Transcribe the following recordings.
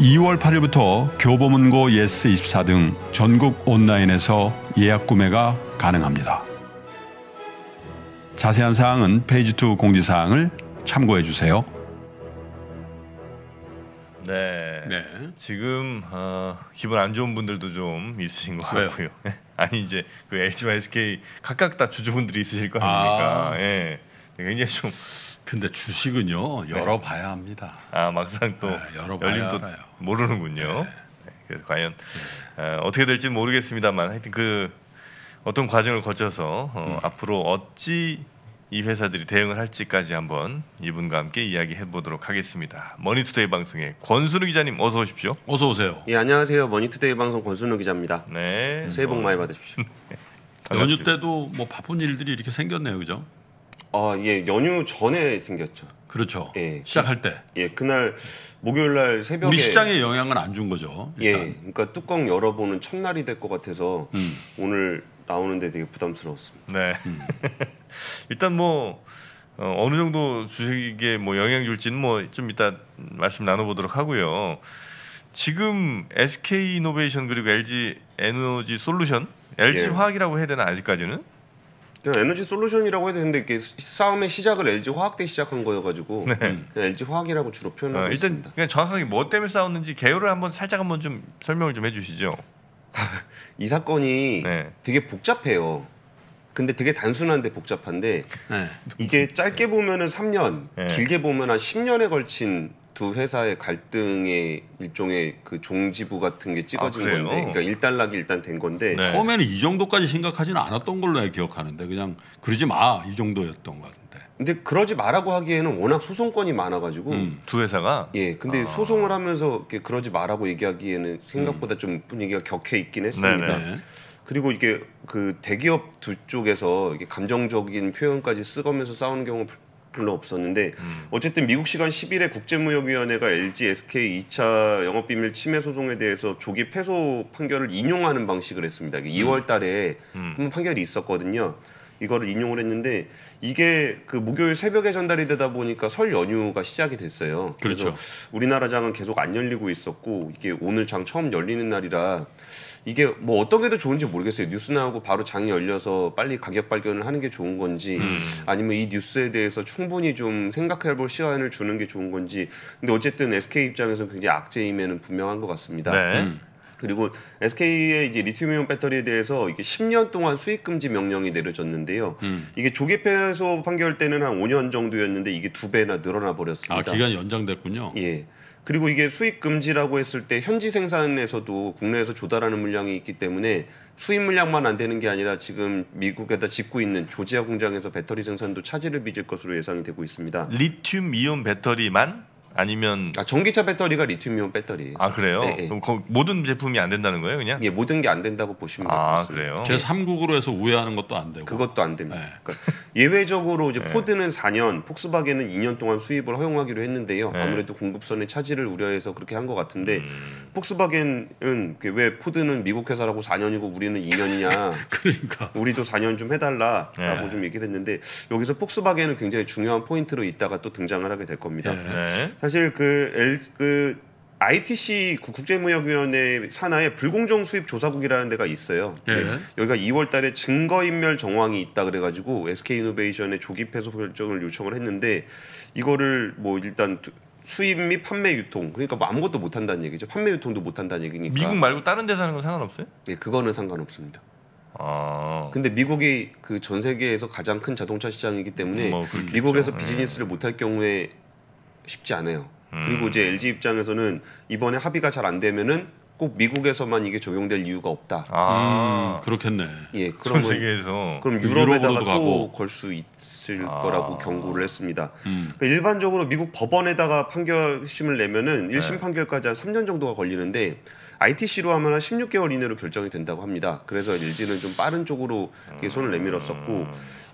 2월 8일부터 교보문고 예스24 등 전국 온라인에서 예약 구매가 가능합니다. 자세한 사항은 페이지2 공지사항을 참고해 주세요. 네. 네. 지금 어, 기분 안 좋은 분들도 좀 있으신 것 같고요. 아니 이제 그 LG와 SK 각각 다 주주분들이 있으실 거 아닙니까? 아. 예. 네, 굉장히 좀 근데 주식은요 네. 열어봐야 합니다. 아 막상 또 네, 열어봐야 열림 또 알아요. 모르는군요. 네. 네, 그래서 과연 어, 떻게 될지 모르겠습니다만 하여튼 그 어떤 과정을 거쳐서 어, 음. 앞으로 어찌 이 회사들이 대응을 할지까지 한번 이분과 함께 이야기해 보도록 하겠습니다. 머니투데이 방송의 권순우 기자님 어서 오십시오. 어서 오세요. 예 안녕하세요. 머니투데이 방송 권순우 기자입니다. 네. 새해 복 어. 많이 받으십시오. 네, 연휴 때도 뭐 바쁜 일들이 이렇게 생겼네요, 그죠? 아, 예, 연휴 전에 생겼죠. 그렇죠. 예. 시작할 그, 때. 예, 그날 목요일 날 새벽에 우리 시장에 영향은 안 준 거죠. 예, 일단. 예. 그러니까 뚜껑 열어보는 첫날이 될 것 같아서 음. 오늘 나오는데 되게 부담스러웠습니다. 네. 음. 일단 뭐 어, 느 정도 주식에 뭐 영향 줄지는 뭐 좀 이따 말씀 나눠보도록 하고요. 지금 SK 이노베이션 그리고 LG 에너지 솔루션, LG 예. 화학이라고 해야 되나 아직까지는? 그냥 에너지 솔루션이라고 해도 되는데 이게 싸움의 시작을 LG 화학 때 시작한 거여가지고 네. LG 화학이라고 주로 표현하고 어, 일단 있습니다. 그냥 정확하게 뭐 때문에 싸웠는지 개요를 한번 살짝 한번 좀 설명을 좀 해주시죠. 이 사건이 네. 되게 복잡해요. 근데 되게 단순한데 복잡한데 네. 이게 짧게 보면은 3년, 길게 보면 한 10년에 걸친 두 회사의 갈등의 일종의 그 종지부 같은 게 찍어진 아, 건데, 그러니까 일단락이 일단 된 건데 네. 처음에는 이 정도까지 심각하지는 않았던 걸로 기억하는데 그냥 그러지 마 이 정도였던 것 같은데. 근데 그러지 마라고 하기에는 워낙 소송권이 많아가지고 음, 두 회사가 예, 근데 아. 소송을 하면서 그러지 마라고 얘기하기에는 생각보다 음. 좀 분위기가 격해 있긴 했습니다. 네네. 네. 네. 그리고 이게 그 대기업 두 쪽에서 이게 감정적인 표현까지 쓰면서 싸우는 경우 별로 없었는데 음. 어쨌든 미국 시간 10일에 국제무역위원회가 LG SK 2차 영업비밀 침해 소송에 대해서 조기 패소 판결을 인용하는 방식을 했습니다. 음. 2월 달에 음. 한 판결이 있었거든요. 이거를 인용을 했는데 이게 그 목요일 새벽에 전달이 되다 보니까 설 연휴가 시작이 됐어요. 그렇죠. 우리나라 장은 계속 안 열리고 있었고 이게 오늘 장 처음 열리는 날이라 이게 뭐 어떻게 도 좋은지 모르겠어요. 뉴스 나오고 바로 장이 열려서 빨리 가격 발견을 하는 게 좋은 건지 음. 아니면 이 뉴스에 대해서 충분히 좀 생각해 볼 시간을 주는 게 좋은 건지 근데 어쨌든 SK 입장에서는 굉장히 악재임에는 분명한 것 같습니다. 네. 음. 그리고 SK의 이제 리튬이온 배터리에 대해서 이게 10년 동안 수익 금지 명령이 내려졌는데요. 음. 이게 조기폐소 판결 때는 한 5년 정도였는데 이게 두 배나 늘어나 버렸습니다. 아 기간이 연장됐군요. 예. 그리고 이게 수입 금지라고 했을 때 현지 생산에서도 국내에서 조달하는 물량이 있기 때문에 수입 물량만 안 되는 게 아니라 지금 미국에다 짓고 있는 조지아 공장에서 배터리 생산도 차질을 빚을 것으로 예상이 되고 있습니다. 리튬 이온 배터리만 아니면 아 전기차 배터리가 리튬이온 배터리. 아 그래요? 네, 네. 그럼 거, 모든 제품이 안 된다는 거예요, 그냥? 예, 모든 게 안 된다고 보시면 아, 될것 같습니다. 그래요? 제 3국으로 해서 우회하는 것도 안 되고. 그것도 안 됩니다. 네. 그러니까 예외적으로 이제 네. 포드는 4년, 폭스바겐은 2년 동안 수입을 허용하기로 했는데요. 네. 아무래도 공급선의 차질을 우려해서 그렇게 한 것 같은데 음. 폭스바겐은 그 왜 포드는 미국 회사라고 4년이고 우리는 2년이냐? 그러니까 우리도 4년 좀 해달라라고 네. 좀 얘기를 했는데 여기서 폭스바겐은 굉장히 중요한 포인트로 있다가 또 등장을 하게 될 겁니다. 사실 그, 엘, 그 ITC 국제무역위원회 산하의 불공정 수입 조사국이라는 데가 있어요. 예. 여기가 2월달에 증거인멸 정황이 있다 그래가지고 SK이노베이션에 조기 폐소 결정을 요청을 했는데 이거를 뭐 일단 수입 및 판매 유통 그러니까 뭐 아무것도 못 한다는 얘기죠. 판매 유통도 못 한다는 얘기니까. 미국 말고 다른 데 사는 건 상관없어요? 예, 그거는 상관없습니다. 아. 근데 미국이 그 전 세계에서 가장 큰 자동차 시장이기 때문에 뭐 미국에서 예. 비즈니스를 못할 경우에 쉽지 않아요. 음. 그리고 이제 LG 입장에서는 이번에 합의가 잘 안 되면은 꼭 미국에서만 이게 적용될 이유가 없다. 아 음, 그렇겠네. 예, 그러 세계에서 그럼 그 유럽에다가 또 걸 수 있을 아. 거라고 경고를 했습니다. 음. 그러니까 일반적으로 미국 법원에다가 판결심을 내면은 네. 일심 네. 판결까지 한 3년 정도가 걸리는데 ITC로 하면 한 16개월 이내로 결정이 된다고 합니다. 그래서 LG는 좀 빠른 쪽으로 손을 내밀었었고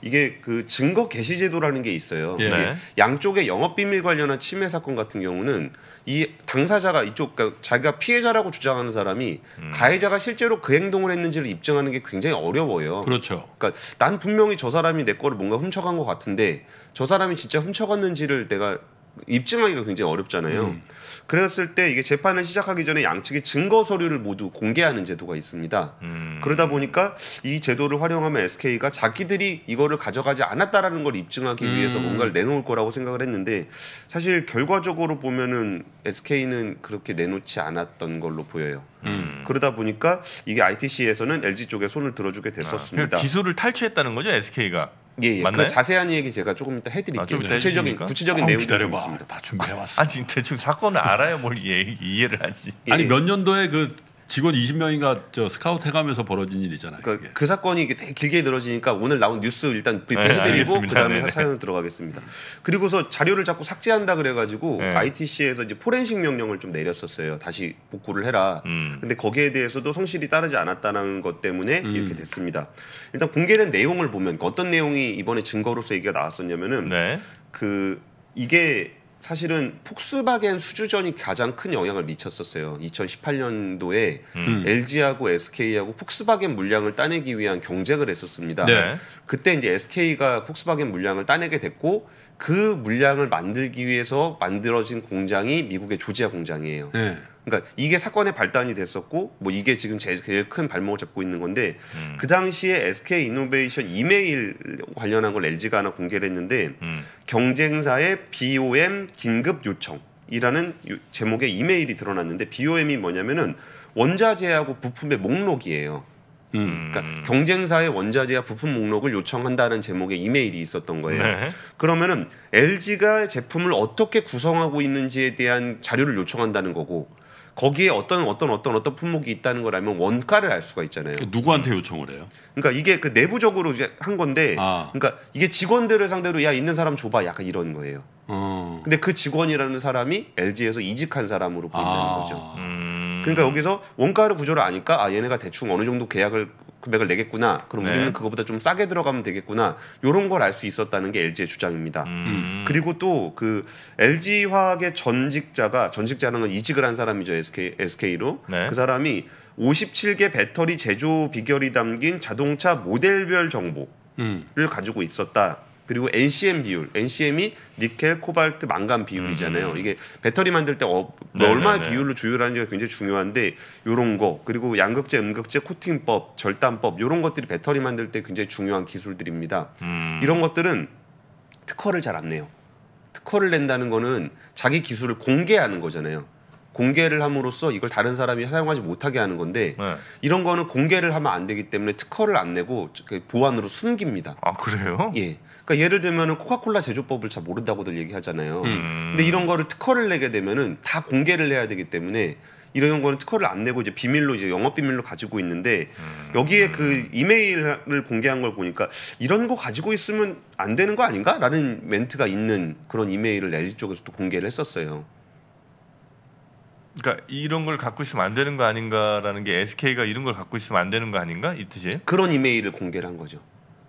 이게 그 증거 게시 제도라는 게 있어요. 예. 네. 양쪽의 영업 비밀 관련한 침해 사건 같은 경우는 이 당사자가 이쪽 그러니까 자기가 피해자라고 주장하는 사람이 음. 가해자가 실제로 그 행동을 했는지를 입증하는 게 굉장히 어려워요. 그렇죠. 그러니까 난 분명히 저 사람이 내 거를 뭔가 훔쳐간 것 같은데 저 사람이 진짜 훔쳐갔는지를 내가 입증하기가 굉장히 어렵잖아요. 음. 그랬을 때 이게 재판을 시작하기 전에 양측이 증거 서류를 모두 공개하는 제도가 있습니다. 음. 그러다 보니까 이 제도를 활용하면 SK가 자기들이 이거를 가져가지 않았다라는 걸 입증하기 음. 위해서 뭔가를 내놓을 거라고 생각을 했는데 사실 결과적으로 보면은 SK는 그렇게 내놓지 않았던 걸로 보여요. 음. 그러다 보니까 이게 ITC에서는 LG 쪽에 손을 들어주게 됐었습니다. 아, 기술을 탈취했다는 거죠 SK가. 예, 예. 그 맞나요? 그 자세한 얘기 제가 조금 이따 해드릴게요. 아, 좀 구체적인 구체적인 아, 내용이 있습니다. 다 준비해왔어. 아니 대충 사건을 알아야 뭘 이해, 이해를 하지. 아니 몇 년도에 그 직원 20명인가 저 스카우트 해가면서 벌어진 일이잖아요. 그러니까 그 사건이 이게 되게 길게 늘어지니까 오늘 나온 뉴스 일단 브리핑해드리고 네, 그다음에 네. 사연을 들어가겠습니다. 그리고서 자료를 자꾸 삭제한다 그래가지고 네. ITC에서 이제 포렌식 명령을 좀 내렸었어요. 다시 복구를 해라. 음. 근데 거기에 대해서도 성실히 따르지 않았다는 것 때문에 음. 이렇게 됐습니다. 일단 공개된 내용을 보면 어떤 내용이 이번에 증거로서 얘기가 나왔었냐면은 네. 그 이게 사실은 폭스바겐 수주전이 가장 큰 영향을 미쳤었어요. 2018년도에 음. LG하고 SK하고 폭스바겐 물량을 따내기 위한 경쟁을 했었습니다. 네. 그때 이제 SK가 폭스바겐 물량을 따내게 됐고 그 물량을 만들기 위해서 만들어진 공장이 미국의 조지아 공장이에요. 네. 그러니까 이게 사건의 발단이 됐었고 뭐 이게 지금 제일, 제일 큰 발목을 잡고 있는 건데 음. 그 당시에 SK 이노베이션 이메일 관련한 걸 LG가 하나 공개를 했는데 음. 경쟁사의 BOM 긴급 요청이라는 제목의 이메일이 드러났는데 BOM이 뭐냐면은 원자재하고 부품의 목록이에요. 음. 그러니까 경쟁사의 원자재와 부품 목록을 요청한다는 제목의 이메일이 있었던 거예요. 네. 그러면은 LG가 제품을 어떻게 구성하고 있는지에 대한 자료를 요청한다는 거고 거기에 어떤 어떤 어떤 어떤 품목이 있다는 걸 알면 원가를 알 수가 있잖아요. 그 누구한테 요청을 해요? 그러니까 이게 그 내부적으로 이제 한 건데, 아. 그러니까 이게 직원들을 상대로 야 있는 사람 줘봐 약간 이런 거예요. 어. 근데 그 직원이라는 사람이 LG에서 이직한 사람으로 보인다는 아. 거죠. 음. 그러니까 여기서 원가를 구조를 아니까 아 얘네가 대충 어느 정도 계약을 금액을 내겠구나. 그럼 네. 우리는 그거보다 좀 싸게 들어가면 되겠구나. 요런 걸 알 수 있었다는 게 LG의 주장입니다. 음. 음. 그리고 또 그 LG 화학의 전직자가 전직자는 건 이직을 한 사람이죠 SK SK로 네. 그 사람이 57개 배터리 제조 비결이 담긴 자동차 모델별 정보를 음. 가지고 있었다. 그리고 NCM 비율, NCM이 니켈, 코발트, 망간 비율이잖아요. 음. 이게 배터리 만들 때 어, 뭐 네, 얼마 네, 네. 비율로 조율하는지가 굉장히 중요한데 요런 거 그리고 양극재, 음극재, 코팅법, 절단법 요런 것들이 배터리 만들 때 굉장히 중요한 기술들입니다. 음. 이런 것들은 특허를 잘 안 내요. 특허를 낸다는 거는 자기 기술을 공개하는 거잖아요. 공개를 함으로써 이걸 다른 사람이 사용하지 못하게 하는 건데 네. 이런 거는 공개를 하면 안 되기 때문에 특허를 안 내고 그 보안으로 숨깁니다. 아 그래요? 예. 그러니까 예를 들면은 코카콜라 제조법을 잘 모른다고들 얘기하잖아요. 음. 근데 이런 거를 특허를 내게 되면은 다 공개를 해야 되기 때문에 이런 거는 특허를 안 내고 이제 비밀로 이제 영업 비밀로 가지고 있는데 음. 여기에 그 이메일을 공개한 걸 보니까 이런 거 가지고 있으면 안 되는 거 아닌가라는 멘트가 있는 그런 이메일을 LG 쪽에서 도 공개를 했었어요. 그러니까 이런 걸 갖고 있으면 안 되는 거 아닌가라는 게 SK가 이런 걸 갖고 있으면 안 되는 거 아닌가 이 뜻이에요? 그런 이메일을 공개를 한 거죠.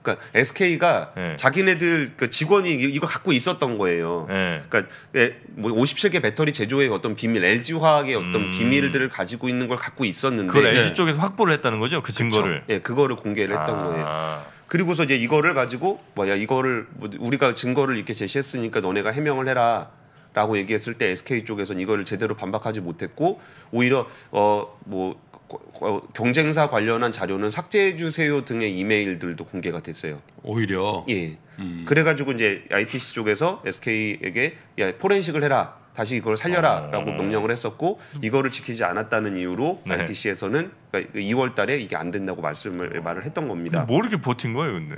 그러니까 SK가 네. 예. 자기네들 그 직원이 이걸 갖고 있었던 거예요. 네. 그러니까 예, 뭐 57개 배터리 제조의 어떤 비밀, LG 화학의 어떤 음. 비밀들을 가지고 있는 걸 갖고 있었는데 그 LG 쪽에서 확보를 했다는 거죠, 그 증거를. 예, 네, 그거를 공개를 했던 아. 거예요. 그리고서 이제 이거를 가지고 뭐야 이거를 뭐 우리가 증거를 이렇게 제시했으니까 너네가 해명을 해라. 라고 얘기했을 때 SK 쪽에서는 이거를 제대로 반박하지 못했고 오히려 어뭐 경쟁사 관련한 자료는 삭제해 주세요 등의 이메일들도 공개가 됐어요. 오히려 예. 음. 그래가지고 이제 ITC 쪽에서 SK에게 야 포렌식을 해라 다시 이걸 살려라라고 아... 명령을 했었고 이거를 지키지 않았다는 이유로 네. ITC에서는 그러니까 2월달에 이게 안 된다고 말씀을 말을 했던 겁니다. 뭐이게 버틴 거예요, 근데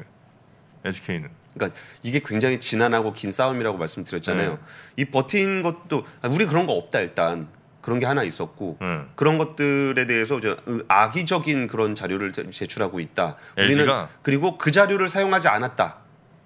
SK는? 그러니까 이게 굉장히 진난하고긴 싸움이라고 말씀드렸잖아요. 네. 이 버틴 것도 아, 우리 그런 거 없다 일단 그런 게 하나 있었고 음. 그런 것들에 대해서 저 악의적인 그런 자료를 제출하고 있다. 우리는 그리고 그 자료를 사용하지 않았다.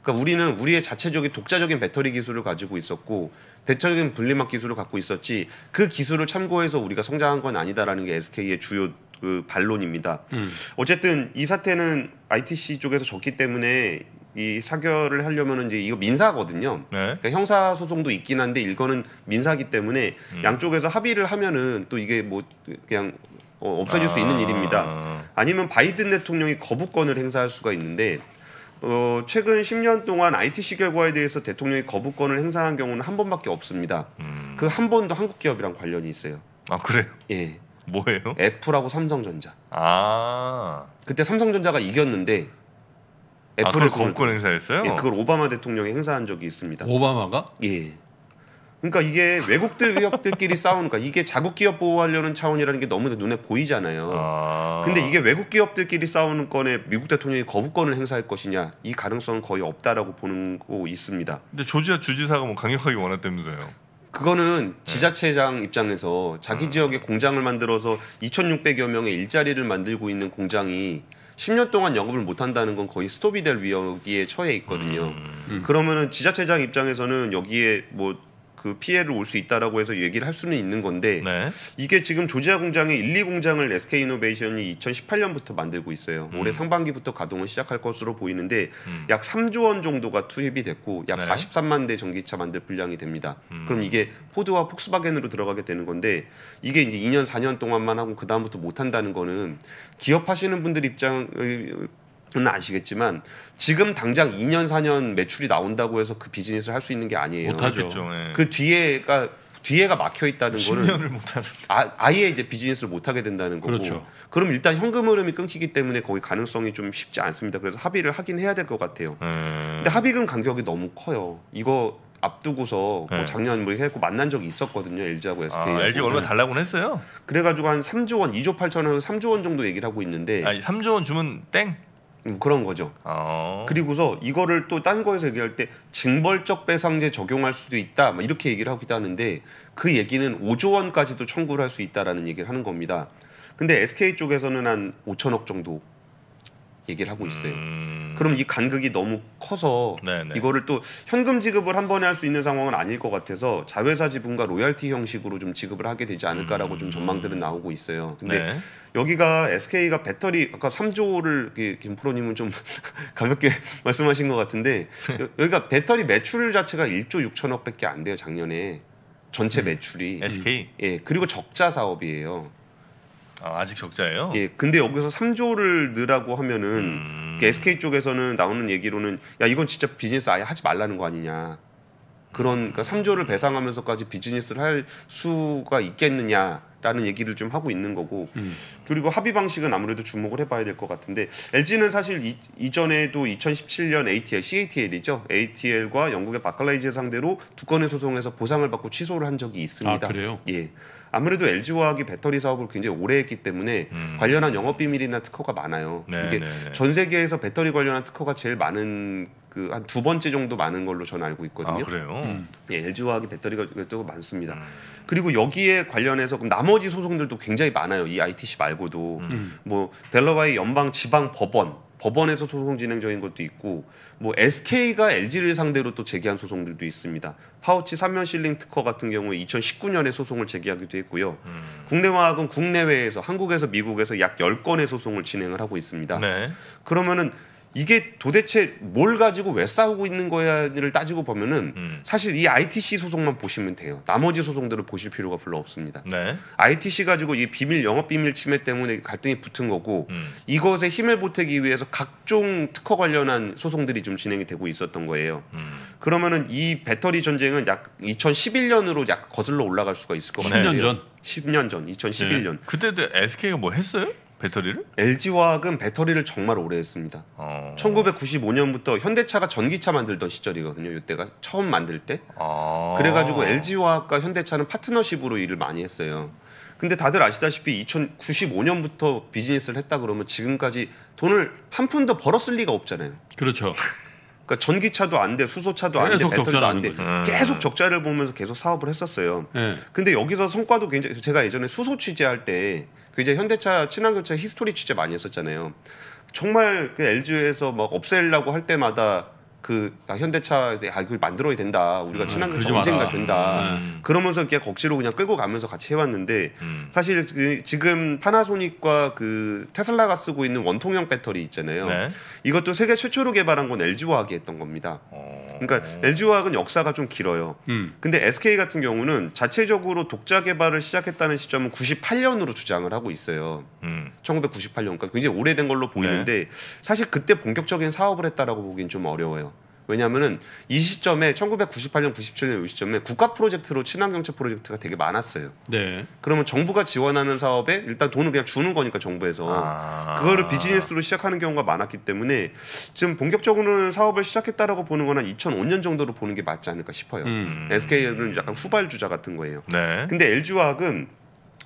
그러니까 우리는 우리의 자체적인 독자적인 배터리 기술을 가지고 있었고 대체적인 분리막 기술을 갖고 있었지 그 기술을 참고해서 우리가 성장한 건 아니다라는 게 SK의 주요 그 반론입니다. 음. 어쨌든 이 사태는 ITC 쪽에서 졌기 때문에 이 사결을 하려면 이제 이거 민사거든요. 네. 그러니까 형사 소송도 있긴 한데 이거는 민사기 때문에 음. 양쪽에서 합의를 하면은 또 이게 뭐 그냥 어, 없어질 아. 수 있는 아. 일입니다. 아니면 바이든 대통령이 거부권을 행사할 수가 있는데 어, 최근 10년 동안 ITC 결과에 대해서 대통령이 거부권을 행사한 경우는 한 번밖에 없습니다. 음. 그한 번도 한국 기업이랑 관련이 있어요. 아 그래요? 예. 뭐예요? 애플하고 삼성전자. 아. 그때 삼성전자가 이겼는데 아, 애플을 아, 공권 행사했어요 예, 그걸 오바마 대통령이 행사한 적이 있습니다. 오바마가? 예. 그러니까 이게 외국들 기업들끼리 싸우는 거 이게 자국 기업 보호하려는 차원이라는 게 너무 눈에 보이잖아요. 아... 근데 이게 외국 기업들끼리 싸우는 건에 미국 대통령이 거부권을 행사할 것이냐 이 가능성은 거의 없다라고 보는 거 있습니다. 근데 조지아 주지사가 뭐 강력하게 원한다면서요. 그거는 네. 지자체장 입장에서 자기 음. 지역에 공장을 만들어서 2,600여 명의 일자리를 만들고 있는 공장이 10년 동안 영업을 못 한다는 건 거의 스톱이 될 위기에 처해 있거든요. 음. 음. 그러면은 지자체장 입장에서는 여기에 뭐그 피해를 올 수 있다라고 해서 얘기를 할 수는 있는 건데 네. 이게 지금 조지아 공장의 1, 2 공장을 SK 이노베이션이 2018년부터 만들고 있어요. 음. 올해 상반기부터 가동을 시작할 것으로 보이는데 음. 약 3조 원 정도가 투입이 됐고 약 네. 43만 대 전기차 만들 분량이 됩니다. 음. 그럼 이게 포드와 폭스바겐으로 들어가게 되는 건데 이게 이제 2년 4년 동안만 하고 그 다음부터 못 한다는 거는 기업하시는 분들 입장 는 아시겠지만 지금 당장 2년 4년 매출이 나온다고 해서 그 비즈니스를 할 수 있는 게 아니에요. 못하죠. 네. 그 뒤에가 뒤에가 막혀 있다는 거를 못하는. 아, 예 이제 비즈니스를 못 하게 된다는 거고. 그렇죠. 그럼 일단 현금 흐름이 끊기기 때문에 거기 가능성이 좀 쉽지 않습니다. 그래서 합의를 하긴 해야 될 것 같아요. 음. 근데 합의금 간격이 너무 커요. 이거 앞두고서 뭐 네. 뭐 작년 뭐 했고 만난 적이 있었거든요 LG하고 SK. 아, LG 얼마 달라고 했어요. 그래가지고 한 3조 원, 2조 8천원, 3조 원 정도 얘기를 하고 있는데. 아 3조 원 주면 땡. 음, 그런 거죠. 어. 그리고서 이거를 또 딴 거에서 얘기할 때 징벌적 배상제 적용할 수도 있다. 막 이렇게 얘기를 하기도 하는데 그 얘기는 5조 원까지도 청구를 할 수 있다라는 얘기를 하는 겁니다. 근데 SK 쪽에서는 한 5천억 정도 얘기를 하고 있어요. 음... 그럼 이 간극이 너무 커서 네네. 이거를 또 현금 지급을 한 번에 할 수 있는 상황은 아닐 것 같아서 자회사 지분과 로열티 형식으로 좀 지급을 하게 되지 않을까라고 음... 좀 전망들은 나오고 있어요. 근데 네. 여기가 SK가 배터리 아까 3조를 김프로님은 좀 가볍게 말씀하신 것 같은데 여기가 배터리 매출 자체가 1조 6천억밖에 안 돼요 작년에 전체 음. 매출이 SK 예 그리고 적자 사업이에요. 아, 아직 적자예요? 예. 근데 여기서 3조를 넣으라고 하면은 음. SK 쪽에서는 나오는 얘기로는 야 이건 진짜 비즈니스 아예 하지 말라는 거 아니냐. 그런 그러니까 3조를 배상하면서까지 비즈니스를 할 수가 있겠느냐라는 얘기를 좀 하고 있는 거고 음. 그리고 합의 방식은 아무래도 주목을 해봐야 될 것 같은데 LG는 사실 이, 이전에도 2017년 ATL, CATL이죠 ATL과 영국의 바클라이즈 상대로 두 건의 소송에서 보상을 받고 취소를 한 적이 있습니다. 아, 그래요? 예. 아무래도 LG화학이 배터리 사업을 굉장히 오래 했기 때문에 음. 관련한 영업 비밀이나 특허가 많아요. 네, 이게 네, 네. 전 세계에서 배터리 관련한 특허가 제일 많은 그 한 두 번째 정도 많은 걸로 저는 알고 있거든요. 아, 그래요? 음. 예, LG화학이 배터리가 또 많습니다. 음. 그리고 여기에 관련해서 그럼 나머지 소송들도 굉장히 많아요. 이 ITC 말고도 음. 뭐 델러와이 연방 지방 법원 법원에서 소송 진행 중인 것도 있고 뭐 SK가 LG를 상대로 또 제기한 소송들도 있습니다. 파우치 3면 실링 특허 같은 경우 2019년에 소송을 제기하기도 했고요. 음. 국내화학은 국내외에서 한국에서 미국에서 약 10건의 소송을 진행을 하고 있습니다. 네. 그러면은 이게 도대체 뭘 가지고 왜 싸우고 있는 거야를 따지고 보면은 음. 사실 이 ITC 소송만 보시면 돼요. 나머지 소송들을 보실 필요가 별로 없습니다. 네. ITC 가지고 이 비밀 영업 비밀 침해 때문에 갈등이 붙은 거고 음. 이것에 힘을 보태기 위해서 각종 특허 관련한 소송들이 좀 진행이 되고 있었던 거예요. 음. 그러면은 이 배터리 전쟁은 약 2011년으로 약 거슬러 올라갈 수가 있을 것 같아요. 10년 전. 10년 전, 2011년. 네. 그때도 SK가 뭐 했어요? 배터리를? LG 화학은 배터리를 정말 오래 했습니다. 어... 1995년부터 현대차가 전기차 만들던 시절이거든요. 이때가 처음 만들 때. 어... 그래가지고 LG 화학과 현대차는 파트너십으로 일을 많이 했어요. 근데 다들 아시다시피 2095년부터 비즈니스를 했다 그러면 지금까지 돈을 한 푼도 벌었을 리가 없잖아요. 그렇죠. 그러니까 전기차도 안 돼, 수소차도 안 돼, 배터리도 안 돼. 거죠. 네. 계속 적자를 보면서 계속 사업을 했었어요. 네. 근데 여기서 성과도 굉장히 제가 예전에 수소 취재할 때그 이제 현대차 친환경차 히스토리 취재 많이 했었잖아요. 정말 그 LG에서 막 없애려고 할 때마다 그 야, 아, 현대차 아 이걸 만들어야 된다 우리가 음, 친환경 음, 언젠가 된다 음. 그러면서 이렇게 억지로 그냥 끌고 가면서 같이 해왔는데 음. 사실 그, 지금 파나소닉과 그 테슬라가 쓰고 있는 원통형 배터리 있잖아요 네. 이것도 세계 최초로 개발한 건 LG 화학이 했던 겁니다 어... 그러니까 LG 화학은 역사가 좀 길어요 음. 근데 SK 같은 경우는 자체적으로 독자 개발을 시작했다는 시점은 98년으로 주장을 하고 있어요 1998년 음. 그러니까 굉장히 오래된 걸로 보이는데 네. 사실 그때 본격적인 사업을 했다라고 보기엔 좀 어려워요. 왜냐하면은 이 시점에 1998년, 97년 이 시점에 국가 프로젝트로 친환경차 프로젝트가 되게 많았어요. 네. 그러면 정부가 지원하는 사업에 일단 돈을 그냥 주는 거니까 정부에서 아~ 그거를 비즈니스로 시작하는 경우가 많았기 때문에 지금 본격적으로 는 사업을 시작했다라고 보는 건한 2005년 정도로 보는 게 맞지 않을까 싶어요. 음. SK는 약간 후발주자 같은 거예요. 네. 근데 LG화학은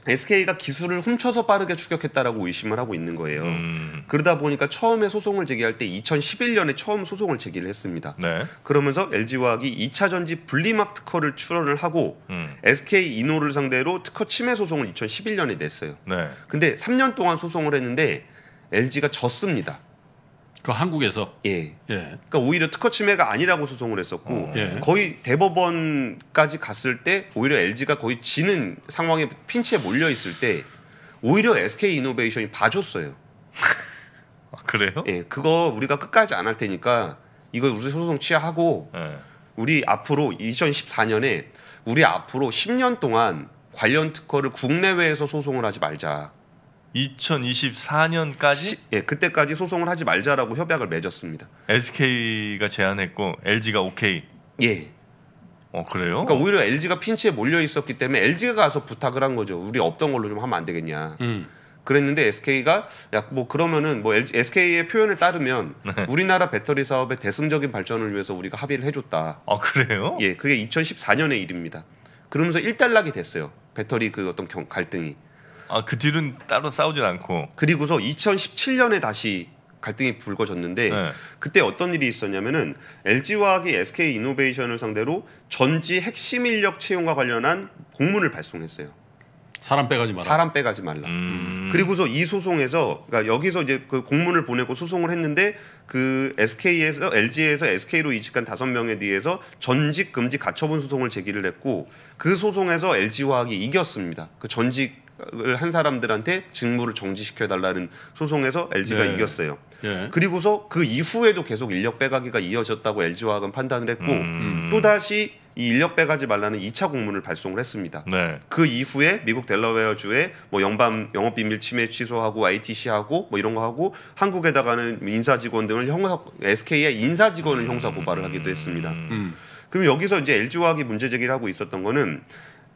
SK가 기술을 훔쳐서 빠르게 추격했다라고 의심을 하고 있는 거예요. 음. 그러다 보니까 처음에 소송을 제기할 때 2011년에 처음 소송을 제기를 했습니다. 네. 그러면서 LG화학이 2차 전지 분리막 특허를 출원을 하고 음. SK 이노를 상대로 특허 침해 소송을 2011년에 냈어요. 네. 근데 3년 동안 소송을 했는데 LG가 졌습니다. 그 한국에서 예. 예. 그러니까 오히려 특허 침해가 아니라고 소송을 했었고 어. 예. 거의 대법원까지 갔을 때 오히려 LG가 거의 지는 상황에 핀치에 몰려 있을 때 오히려 SK 이노베이션이 봐줬어요. 아, 그래요? 예, 그거 우리가 끝까지 안 할 테니까 이거 우리 소송 취하하고 예. 우리 앞으로 2014년에 우리 앞으로 10년 동안 관련 특허를 국내외에서 소송을 하지 말자. 2024년까지 시, 예, 그때까지 소송을 하지 말자라고 협약을 맺었습니다. SK가 제안했고 LG가 오케이. 예. 어 그래요? 그러니까 오히려 LG가 핀치에 몰려 있었기 때문에 LG가 가서 부탁을 한 거죠. 우리 없던 걸로 좀 하면 안 되겠냐. 음. 그랬는데 SK가 약뭐 그러면은 뭐 LG, SK의 표현을 따르면 네. 우리나라 배터리 사업의 대승적인 발전을 위해서 우리가 합의를 해줬다. 아 그래요? 예, 그게 2014년의 일입니다. 그러면서 일단락이 됐어요. 배터리 그 어떤 경, 갈등이. 아, 그 뒤는 따로 싸우진 않고. 그리고서 2017년에 다시 갈등이 불거졌는데 네. 그때 어떤 일이 있었냐면은 LG화학이 SK 이노베이션을 상대로 전지 핵심 인력 채용과 관련한 공문을 발송했어요. 사람 빼가지 말라. 사람 빼가지 말라. 음... 그리고서 이 소송에서 그러니까 여기서 이제 그 공문을 보내고 소송을 했는데 그 SK에서 LG에서 SK로 이직한 다섯 명에 대해서 전직 금지 가처분 소송을 제기를 했고 그 소송에서 LG화학이 이겼습니다. 그 전직 을한 사람들한테 직무를 정지시켜 달라는 소송에서 LG가 네. 이겼어요. 네. 그리고서 그 이후에도 계속 인력 빼가기가 이어졌다고 LG화학은 판단을 했고 음. 음. 또 다시 이 인력 빼가지 말라는 2차 공문을 발송을 했습니다. 네. 그 이후에 미국 델라웨어 주에 뭐 영밤 영업 비밀 침해 취소하고 ITC 하고 뭐 이런 거 하고 한국에다가는 인사 직원 등을 형사 SK의 인사 직원을 형사 고발을 하기도 했습니다. 음. 그럼 여기서 이제 LG화학이 문제 제기를 하고 있었던 거는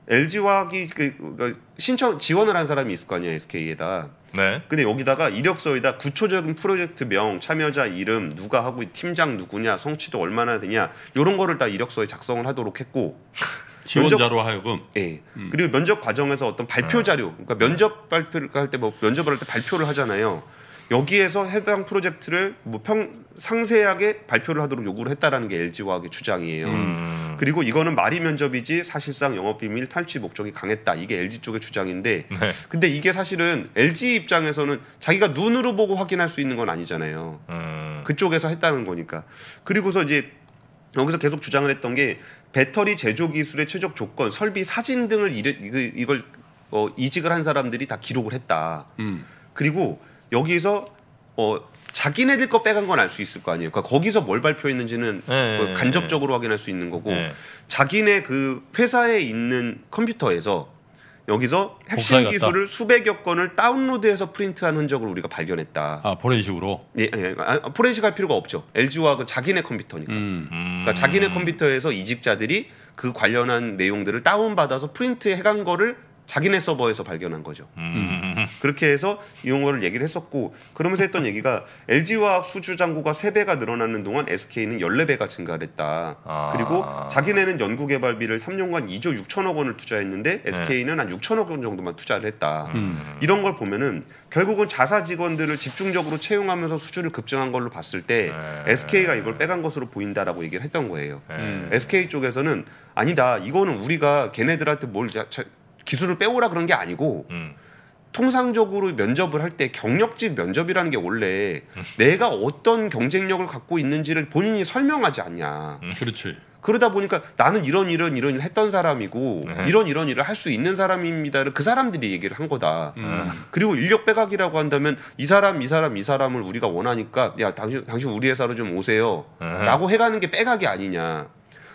LG 화학이 그, 그러니까 신청 지원을 한 사람이 있을 거 아니에요 SK에다. 네. 근데 여기다가 이력서에다 구체적인 프로젝트 명, 참여자 이름, 누가 하고 팀장 누구냐, 성취도 얼마나 되냐 이런 거를 다 이력서에 작성을 하도록 했고 지원자로 하여금. 예. 음. 그리고 면접 과정에서 어떤 발표 아. 자료, 그러니까 면접 발표를 할때뭐 면접을 할 때 발표를 하잖아요. 여기에서 해당 프로젝트를 뭐 평, 상세하게 발표를 하도록 요구를 했다라는 게 LG화학의 주장이에요. 음. 그리고 이거는 말이 면접이지 사실상 영업비밀 탈취 목적이 강했다. 이게 LG 쪽의 주장인데 네. 근데 이게 사실은 LG 입장에서는 자기가 눈으로 보고 확인할 수 있는 건 아니잖아요. 음. 그쪽에서 했다는 거니까. 그리고서 이제 여기서 계속 주장을 했던 게 배터리 제조 기술의 최적 조건, 설비 사진 등을 그 이걸 이 어, 이직을 한 사람들이 다 기록을 했다. 음. 그리고 여기서 어 자기네들 거 빼간 건 알 수 있을 거 아니에요. 그러니까 거기서 뭘 발표했는지는 네, 간접적으로 네. 확인할 수 있는 거고 네. 자기네 그 회사에 있는 컴퓨터에서 여기서 핵심 기술을 수백여 건을 다운로드해서 프린트한 흔적을 우리가 발견했다. 아 포렌식으로? 예, 예. 아, 아 포렌식 할 필요가 없죠. LG와 그 자기네 컴퓨터니까. 음, 음. 그러니까 자기네 음. 컴퓨터에서 이직자들이 그 관련한 내용들을 다운받아서 프린트해간 거를 자기네 서버에서 발견한 거죠. 음. 그렇게 해서 이용어를 얘기를 했었고 그러면서 했던 얘기가 LG화학 수주 잔고가 3배가 늘어나는 동안 SK는 14배가 증가했다. 를 아. 그리고 자기네는 연구 개발비를 3년간 2조 6천억 원을 투자했는데 SK는 네. 한 6천억 원 정도만 투자를 했다. 음. 이런 걸 보면은 결국은 자사 직원들을 집중적으로 채용하면서 수주를 급증한 걸로 봤을 때 네. SK가 이걸 빼간 것으로 보인다라고 얘기를 했던 거예요. 네. SK 쪽에서는 아니다. 이거는 우리가 걔네들한테 뭘 자, 기술을 빼오라 그런 게 아니고 음. 통상적으로 면접을 할 때 경력직 면접이라는 게 원래 내가 어떤 경쟁력을 갖고 있는지를 본인이 설명하지 않냐. 음, 그렇지. 그러다 보니까 나는 이런 이런 이런 일 했던 사람이고 네. 이런 이런 일을 할 수 있는 사람입니다를 그 사람들이 얘기를 한 거다. 음. 그리고 인력 빼각이라고 한다면 이 사람 이 사람 이 사람을 우리가 원하니까 야 당신 당신 우리 회사로 좀 오세요라고 음. 네. 해가는 게 빼각이 아니냐.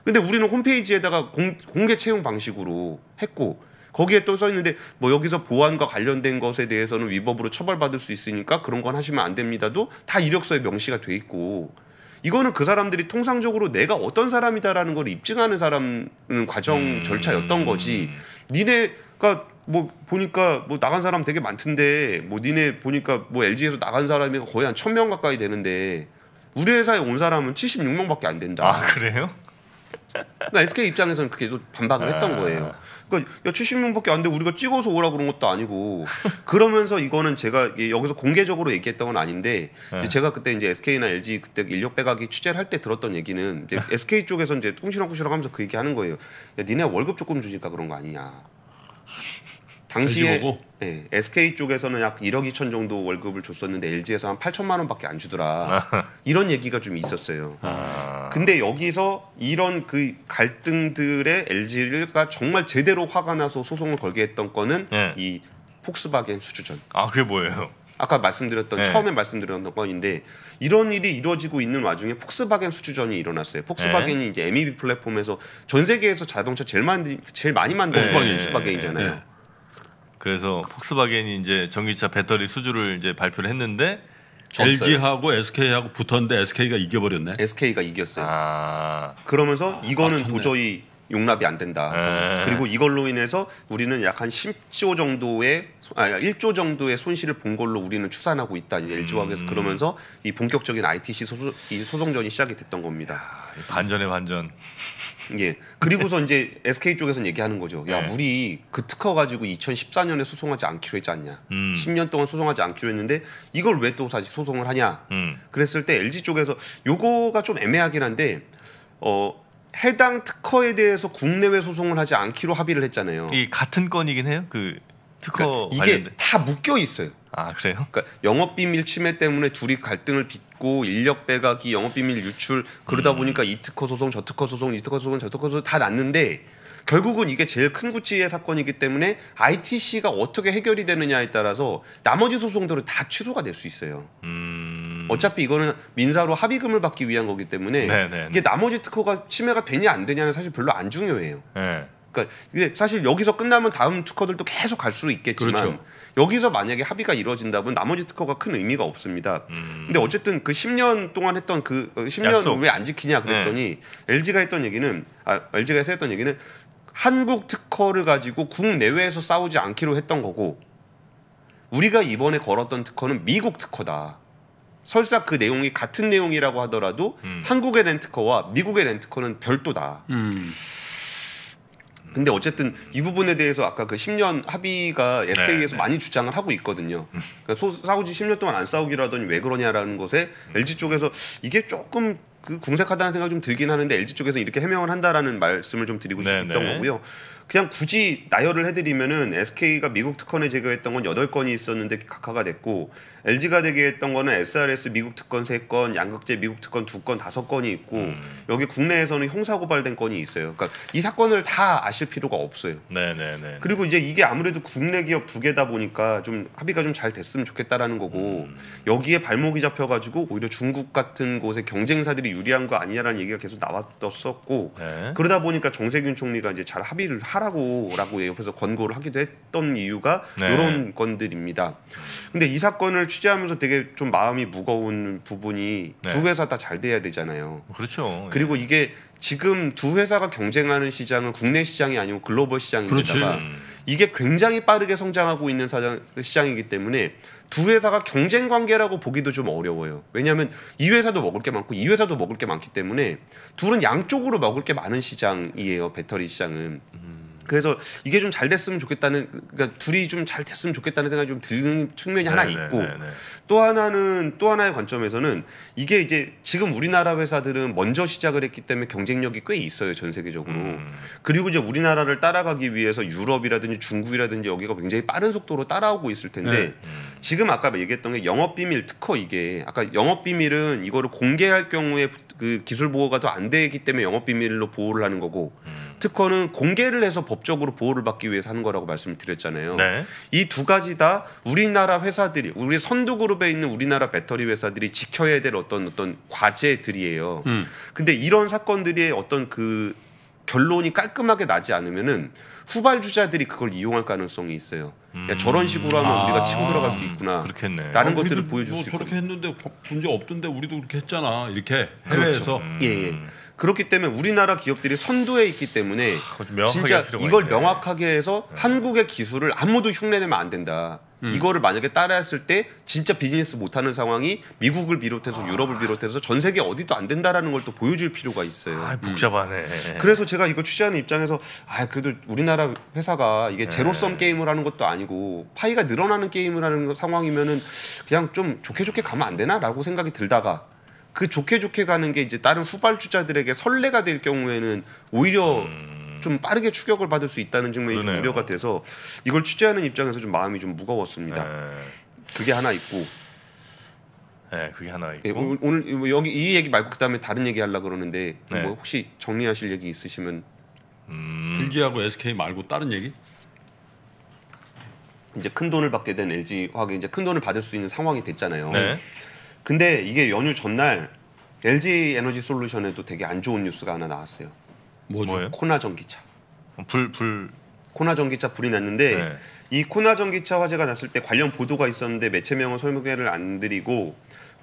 근데 우리는 홈페이지에다가 공, 공개 채용 방식으로 했고 거기에 또 써 있는데 뭐 여기서 보안과 관련된 것에 대해서는 위법으로 처벌받을 수 있으니까 그런 건 하시면 안 됩니다도 다 이력서에 명시가 돼 있고 이거는 그 사람들이 통상적으로 내가 어떤 사람이다라는 걸 입증하는 사람 과정 음. 절차였던 거지 니네가 뭐 보니까 뭐 나간 사람 되게 많던데 뭐 니네 보니까 뭐 LG에서 나간 사람이 거의 한1 0 0 0명 가까이 되는데 우리 회사에 온 사람은 76명밖에 안 된다. 아 그래요? 그러니까 SK 입장에서는 그렇게 반박을 했던 아. 거예요. 그러니까 야 70명밖에 안 돼 우리가 찍어서 오라 그런 것도 아니고 그러면서 이거는 제가 여기서 공개적으로 얘기했던 건 아닌데 네. 제가 그때 이제 SK나 LG 그때 인력 빼가기 취재를 할 때 들었던 얘기는 이제 SK 쪽에서 이제 꿍시렁꿍시렁 하면서 그 얘기 하는 거예요. 야 니네 월급 조금 주니까 그런 거 아니냐. 당시에 네, SK 쪽에서는 약 1억 2천 정도 월급을 줬었는데 LG에서 한 8천만 원밖에 안 주더라. 이런 얘기가 좀 있었어요. 아. 근데 여기서 이런 그 갈등들의 LG가 정말 제대로 화가 나서 소송을 걸게 했던 거는 네. 이 폭스바겐 수주전. 아 그게 뭐예요? 아까 말씀드렸던 네. 처음에 말씀드렸던 건인데 이런 일이 이루어지고 있는 와중에 폭스바겐 수주전이 일어났어요. 폭스바겐이 네. 이제 MEB 플랫폼에서 전 세계에서 자동차 제일 많이 제일 많이 만든 네. 폭스바겐이잖아요. 그래서 폭스바겐이 이제 전기차 배터리 수주를 이제 발표를 했는데 졌어요. LG하고 SK하고 붙었는데 SK가 이겨버렸네. SK가 이겼어요. 아. 그러면서 아, 이거는 맞췄네. 도저히 용납이 안 된다. 에. 네. 그리고 이걸로 인해서 우리는 약 한 10조 정도의 아니 1조 정도의 손실을 본 걸로 우리는 추산하고 있다. 이제 LG화학에서 음. 그러면서 이 본격적인 ITC 소소, 이 소송전이 시작이 됐던 겁니다. 반전의 반전. 예. 그리고서 이제 SK 쪽에서는 얘기하는 거죠. 야, 네. 우리 그 특허 가지고 2014년에 소송하지 않기로 했지 않냐. 음. 10년 동안 소송하지 않기로 했는데 이걸 왜또 다시 소송을 하냐. 음. 그랬을 때 LG 쪽에서 요거가 좀 애매하긴 한데 어 해당 특허에 대해서 국내외 소송을 하지 않기로 합의를 했잖아요. 이 같은 건이긴 해요. 그 특허 그러니까 이게 관련된. 다 묶여 있어요. 아 그래요? 그러니까 영업 비밀 침해 때문에 둘이 갈등을 빚고 인력 빼가기, 영업 비밀 유출 그러다 음. 보니까 이 특허 소송, 저 특허 소송, 이 특허 소송, 저 특허 소송 다 났는데 결국은 이게 제일 큰구찌의 사건이기 때문에 ITC가 어떻게 해결이 되느냐에 따라서 나머지 소송들을다 취소가 될 수 있어요. 음... 어차피 이거는 민사로 합의금을 받기 위한 거기 때문에 네네. 네, 이게 네. 나머지 특허가 침해가 되냐 안 되냐는 사실 별로 안 중요해요. 네. 그러니까 이게 사실 여기서 끝나면 다음 특허들도 계속 갈 수 있겠지만 그렇죠. 여기서 만약에 합의가 이루어진다면 나머지 특허가 큰 의미가 없습니다. 음. 근데 어쨌든 그 10년 동안 했던 그 10년 어, 왜안 지키냐 그랬더니 네. LG가 했던 얘기는 아 LG가 했던 얘기는 한국 특허를 가지고 국내외에서 싸우지 않기로 했던 거고 우리가 이번에 걸었던 특허는 미국 특허다. 설사 그 내용이 같은 내용이라고 하더라도 음. 한국의 렌트커와 미국의 렌트커는 별도다. 음. 근데 어쨌든 이 부분에 대해서 아까 그 10년 합의가 SK에서 네, 네, 많이 주장을 하고 있거든요. 음. 그러니까 소, 싸우지 10년 동안 안 싸우기로 하더니 왜 그러냐라는 것에 음. LG 쪽에서 이게 조금 그 궁색하다는 생각이 좀 들긴 하는데 LG 쪽에서 이렇게 해명을 한다라는 말씀을 좀 드리고 싶었던 네, 네. 거고요. 그냥 굳이 나열을 해드리면은 SK가 미국 특권에제거했던건8 건이 있었는데 각하가 됐고 LG가 제기했던 거는 SRS 미국 특권 3건 양극재 미국 특권 2건5 건이 있고 음. 여기 국내에서는 형사 고발된 건이 있어요. 그러니까 이 사건을 다 아실 필요가 없어요. 네네네. 그리고 이제 이게 아무래도 국내 기업 두 개다 보니까 좀 합의가 좀 잘 됐으면 좋겠다라는 거고 음. 여기에 발목이 잡혀가지고 오히려 중국 같은 곳에 경쟁사들이 유리한 거 아니냐라는 얘기가 계속 나왔었고 네. 그러다 보니까 정세균 총리가 이제 잘 합의를 하 사라고라고 옆에서 권고를 하기도 했던 이유가 네. 이런 건들입니다. 근데 이 사건을 취재하면서 되게 좀 마음이 무거운 부분이 네. 두 회사 다 잘 돼야 되잖아요. 그렇죠. 그리고 예. 이게 지금 두 회사가 경쟁하는 시장은 국내 시장이 아니고 글로벌 시장입니다가 그렇지. 이게 굉장히 빠르게 성장하고 있는 사장, 시장이기 때문에 두 회사가 경쟁 관계라고 보기도 좀 어려워요. 왜냐하면 이 회사도 먹을 게 많고 이 회사도 먹을 게 많기 때문에 둘은 양쪽으로 먹을 게 많은 시장이에요. 배터리 시장은. 음. 그래서 이게 좀 잘 됐으면 좋겠다는 그러니까 둘이 좀 잘 됐으면 좋겠다는 생각이 좀 드는 측면이 하나 네, 네, 있고 네네. 네. 또 하나는 또 하나의 관점에서는 이게 이제 지금 우리나라 회사들은 먼저 시작을 했기 때문에 경쟁력이 꽤 있어요 전 세계적으로 음. 그리고 이제 우리나라를 따라가기 위해서 유럽이라든지 중국이라든지 여기가 굉장히 빠른 속도로 따라오고 있을 텐데 네. 지금 아까 얘기했던 게 영업 비밀 특허 이게 아까 영업 비밀은 이거를 공개할 경우에 그 기술 보호가 더 안 되기 때문에 영업 비밀로 보호를 하는 거고 음. 특허는 공개를 해서 법적으로 보호를 받기 위해서 하는 거라고 말씀을 드렸잖아요. 네. 이두 가지 다 우리나라 회사들이 우리 선두 그룹에 있는 우리나라 배터리 회사들이 지켜야 될 어떤 어떤 과제들이에요. 음. 근데 이런 사건들이 어떤 그 결론이 깔끔하게 나지 않으면은 후발 주자들이 그걸 이용할 가능성이 있어요. 야, 그러니까 저런 식으로 하면 아, 우리가 치고 아, 들어갈 수 있구나. 그렇겠네. 라는 어, 것들을 보여줄 뭐수 있고. 뭐 저렇게 했는데 문제 없던데 우리도 그렇게 했잖아. 이렇게 그렇죠. 해외에서. 그렇죠. 음. 예, 예. 그렇기 때문에 우리나라 기업들이 선두에 있기 때문에 아, 진짜 이걸 있네. 명확하게 해서 네. 한국의 기술을 아무도 흉내내면 안 된다. 음. 이거를 만약에 따라했을 때 진짜 비즈니스 못하는 상황이 미국을 비롯해서 아. 유럽을 비롯해서 전 세계 어디도 안 된다라는 걸 또 보여줄 필요가 있어요. 아, 음. 복잡하네. 음. 그래서 제가 이거 취재하는 입장에서 아 그래도 우리나라 회사가 이게 네. 제로섬 게임을 하는 것도 아니고 파이가 늘어나는 게임을 하는 상황이면은 그냥 좀 좋게 좋게 가면 안 되나라고 생각이 들다가 그 좋게 좋게 가는 게 이제 다른 후발주자들에게 설레가 될 경우에는 오히려 음. 좀 빠르게 추격을 받을 수 있다는 측면이 좀 우려가 돼서 이걸 취재하는 입장에서 좀 마음이 좀 무거웠습니다. 네. 그게 하나 있고. 네, 그게 하나 예, 있고. 네, 오늘, 오늘 뭐 여기 이 얘기 말고 그다음에 다른 얘기 하려 고 그러는데 네. 뭐 혹시 정리하실 얘기 있으시면 음. LG하고 SK 말고 다른 얘기? 이제 큰 돈을 받게 된 LG 화학이 이제 큰 돈을 받을 수 있는 상황이 됐잖아요. 네. 근데 이게 연휴 전날 LG 에너지 솔루션에도 되게 안 좋은 뉴스가 하나 나왔어요. 뭐죠? 뭐예요? 코나 전기차. 불 불. 코나 전기차 불이 났는데 네. 이 코나 전기차 화재가 났을 때 관련 보도가 있었는데 매체명은 설명회를 안 드리고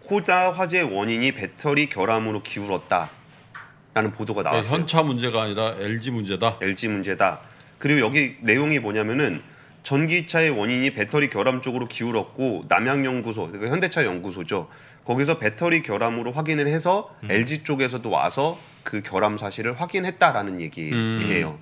코다 화재 원인이 배터리 결함으로 기울었다라는 보도가 네, 나왔어요. 네, 현차 문제가 아니라 LG 문제다. LG 문제다. 그리고 여기 내용이 뭐냐면은 전기차의 원인이 배터리 결함 쪽으로 기울었고 남양연구소 그러니까 현대차 연구소죠. 거기서 배터리 결함으로 확인을 해서 음. LG 쪽에서도 와서 그 결함 사실을 확인했다라는 얘기예요. 음.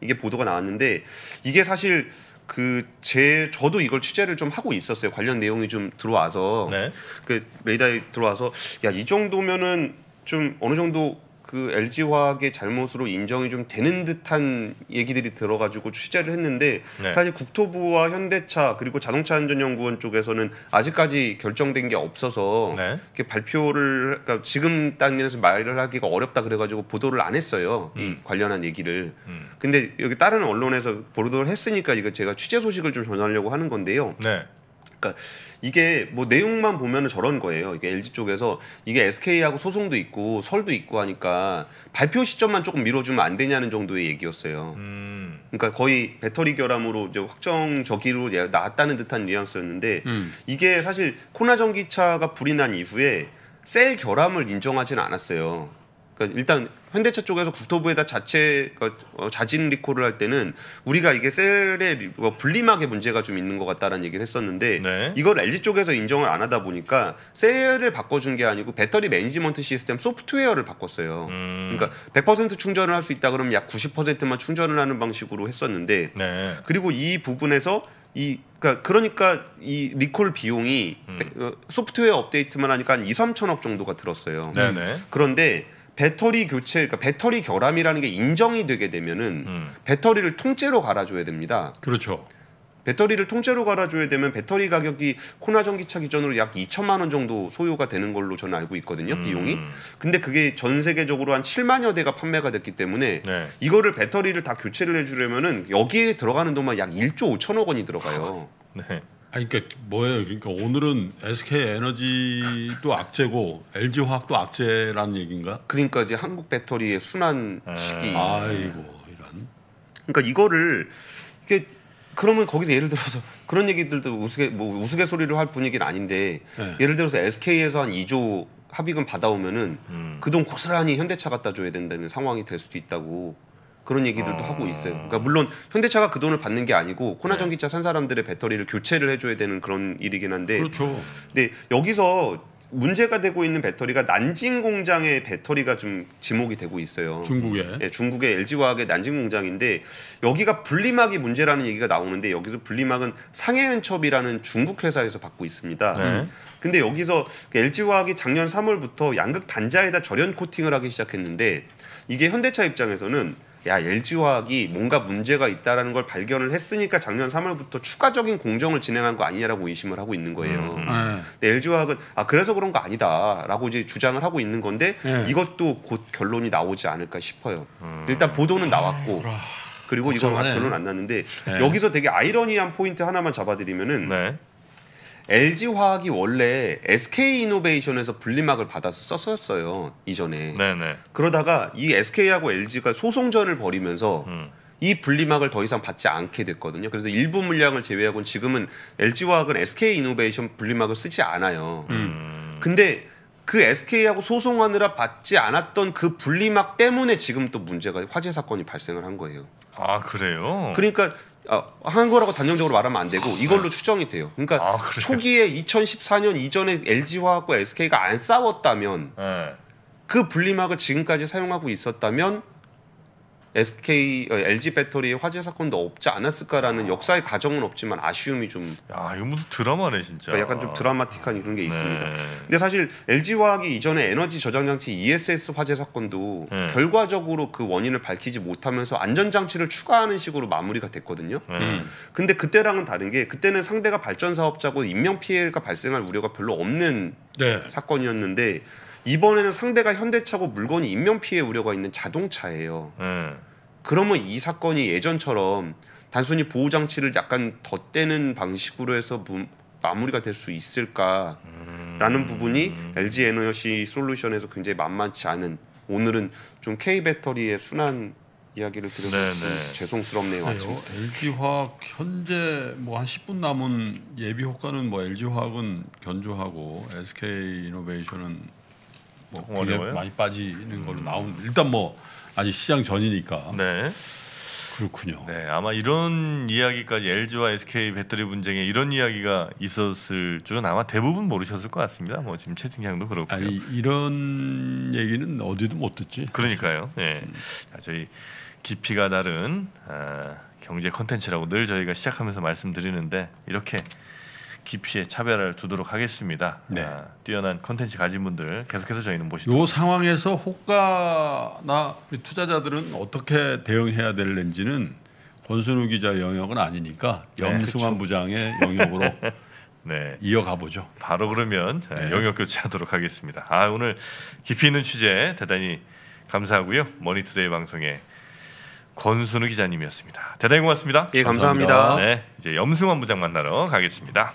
이게 보도가 나왔는데 이게 사실 그 제 저도 이걸 취재를 좀 하고 있었어요. 관련 내용이 좀 들어와서 네. 그 레이더에 들어와서 야 이 정도면은 좀 어느 정도 그 LG 화학의 잘못으로 인정이 좀 되는 듯한 얘기들이 들어가지고 취재를 했는데 네. 사실 국토부와 현대차 그리고 자동차 안전연구원 쪽에서는 아직까지 결정된 게 없어서 네. 이렇게 발표를 그러니까 지금 단계에서 말을 하기가 어렵다 그래가지고 보도를 안 했어요 음. 이 관련한 얘기를 음. 근데 여기 다른 언론에서 보도를 했으니까 이거 제가 취재 소식을 좀 전하려고 하는 건데요. 네. 그러니까 이게 뭐 내용만 보면은 저런 거예요. 이게 LG 쪽에서 이게 SK하고 소송도 있고 설도 있고 하니까 발표 시점만 조금 미뤄주면 안 되냐는 정도의 얘기였어요. 음. 그러니까 거의 배터리 결함으로 이제 확정 저기로 예, 나왔다는 듯한 뉘앙스였는데 음. 이게 사실 코나 전기차가 불이 난 이후에 셀 결함을 인정하지는 않았어요. 그러니까 일단 현대차 쪽에서 국토부에다 자체 그러니까 어, 자진 리콜을 할 때는 우리가 이게 셀의 분리막의 뭐 문제가 좀 있는 것 같다라는 얘기를 했었는데 네. 이걸 LG 쪽에서 인정을 안 하다 보니까 셀을 바꿔준 게 아니고 배터리 매니지먼트 시스템 소프트웨어를 바꿨어요. 음. 그러니까 100% 충전을 할 수 있다 그러면 약 90%만 충전을 하는 방식으로 했었는데 네. 그리고 이 부분에서 이 그러니까 그러니까 이 리콜 비용이 음. 어, 소프트웨어 업데이트만 하니까 한 2, 3천억 정도가 들었어요. 네네. 네. 그런데 배터리 교체, 그러니까 배터리 결함이라는 게 인정이 되게 되면은 음. 배터리를 통째로 갈아줘야 됩니다. 그렇죠. 배터리를 통째로 갈아줘야 되면 배터리 가격이 코나 전기차 기준으로 약 2천만 원 정도 소요가 되는 걸로 저는 알고 있거든요 음. 비용이 근데 그게 전 세계적으로 한 7만여 대가 판매가 됐기 때문에 네. 이거를 배터리를 다 교체를 해주려면은 여기에 들어가는 돈만 약 1조 5천억 원이 들어가요 네. 아니 그러니까 뭐예요? 그러니까 오늘은 SK 에너지도 악재고 LG 화학도 악재라는 얘기인가? 그러니까 이제 한국 배터리의 순환 음. 시기. 아이고 이런. 그러니까 이거를 이게 그러면 거기서 예를 들어서 그런 얘기들도 우스개 뭐 우스개 소리를 할 분위기는 아닌데 네. 예를 들어서 SK에서 한 2조 합의금 받아오면은 음. 그돈 고스란히 현대차 갖다 줘야 된다는 상황이 될 수도 있다고 그런 얘기들도 아... 하고 있어요. 그러니까 물론 현대차가 그 돈을 받는 게 아니고 코나 네. 전기차 산 사람들의 배터리를 교체를 해줘야 되는 그런 일이긴 한데. 그렇죠. 근데 여기서 문제가 되고 있는 배터리가 난징 공장의 배터리가 좀 지목이 되고 있어요. 중국에. 네, 중국의 LG 화학의 난징 공장인데 여기가 분리막이 문제라는 얘기가 나오는데 여기서 분리막은 상해은첩이라는 중국 회사에서 받고 있습니다. 네. 근데 여기서 LG 그 화학이 작년 3월부터 양극 단자에다 절연 코팅을 하기 시작했는데 이게 현대차 입장에서는 야 LG화학이 뭔가 문제가 있다라는 걸 발견을 했으니까 작년 3월부터 추가적인 공정을 진행한 거 아니냐라고 의심을 하고 있는 거예요. 음. 네. 근데 LG화학은 아 그래서 그런 거 아니다라고 이제 주장을 하고 있는 건데 네. 이것도 곧 결론이 나오지 않을까 싶어요. 음. 일단 보도는 나왔고. 아, 그리고 이건 결론 안 났는데 네. 여기서 되게 아이러니한 포인트 하나만 잡아드리면은 네. LG 화학이 원래 SK 이노베이션에서 분리막을 받아서 썼었어요 이전에. 네네. 그러다가 이 SK하고 LG가 소송전을 벌이면서 음. 이 분리막을 더 이상 받지 않게 됐거든요. 그래서 일부 물량을 제외하고는 지금은 LG 화학은 SK 이노베이션 분리막을 쓰지 않아요. 음. 음. 근데 그 SK하고 소송하느라 받지 않았던 그 분리막 때문에 지금 또 문제가 화재 사건이 발생을 한 거예요. 아 그래요? 그러니까 아, 한 거라고 단정적으로 말하면 안 되고 아, 이걸로 네. 추정이 돼요. 그러니까 아, 초기에 2014년 이전에 LG화학과 SK가 안 싸웠다면 네. 그 분리막을 지금까지 사용하고 있었다면 SK 어, LG 배터리 화재 사건도 없지 않았을까라는 아. 역사의 가정은 없지만 아쉬움이 좀. 야 이거 무슨 드라마네 진짜. 그러니까 약간 좀 드라마틱한 이런 게 있습니다. 네. 근데 사실 LG 화학이 이전에 에너지 저장 장치 ESS 화재 사건도 네. 결과적으로 그 원인을 밝히지 못하면서 안전 장치를 추가하는 식으로 마무리가 됐거든요. 네. 음. 근데 그때랑은 다른 게 그때는 상대가 발전 사업자고 인명 피해가 발생할 우려가 별로 없는 네. 사건이었는데. 이번에는 상대가 현대차고 물건이 인명피해 우려가 있는 자동차예요. 음. 그러면 이 사건이 예전처럼 단순히 보호 장치를 약간 덧대는 방식으로 해서 부, 마무리가 될 수 있을까라는 음... 부분이 LG 에너지 솔루션에서 굉장히 만만치 않은 오늘은 좀 K 배터리의 순환 이야기를 들으면서 네, 네. 죄송스럽네요. 아침 LG 화학 현재 뭐 한 10분 남은 예비 효과는 뭐 LG 화학은 견조하고 SK 이노베이션은 뭐 어, 어려워요? 많이 빠지는 걸로 나온 일단 뭐 아직 시장 전이니까 네. 그렇군요. 네, 아마 이런 이야기까지 LG와 SK 배터리 분쟁에 이런 이야기가 있었을 줄은 아마 대부분 모르셨을 것 같습니다. 뭐 지금 채팅창도 그렇고. 아니 이런 얘기는 어디도 못 듣지. 그러니까요. 예. 네. 음. 자, 저희 깊이가 다른 아, 경제 컨텐츠라고 늘 저희가 시작하면서 말씀드리는데 이렇게 깊이의 차별을 두도록 하겠습니다. 네. 아, 뛰어난 컨텐츠 가진 분들 계속해서 저희는 모시죠. 이 상황에서 호가나 투자자들은 어떻게 대응해야 될는지는 권순우 기자 영역은 아니니까 염승환 네, 부장의 영역으로 네. 이어가 보죠. 바로 그러면 네. 영역 교체하도록 하겠습니다. 아 오늘 깊이 있는 취재 대단히 감사하고요. 머니투데이 방송에 권순우 기자님이었습니다. 대단히 고맙습니다. 예, 감사합니다. 감사합니다. 네, 이제 염승환 부장 만나러 가겠습니다.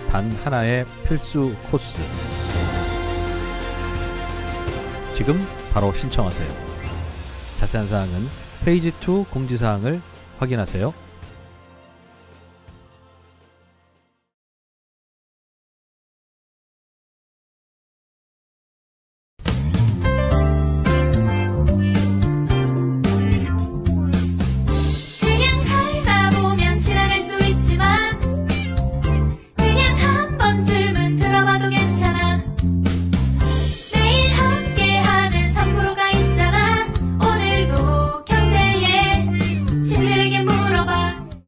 단 하나의 필수 코스. 지금 바로 신청하세요. 자세한 사항은 페이지 2 공지사항을 확인하세요.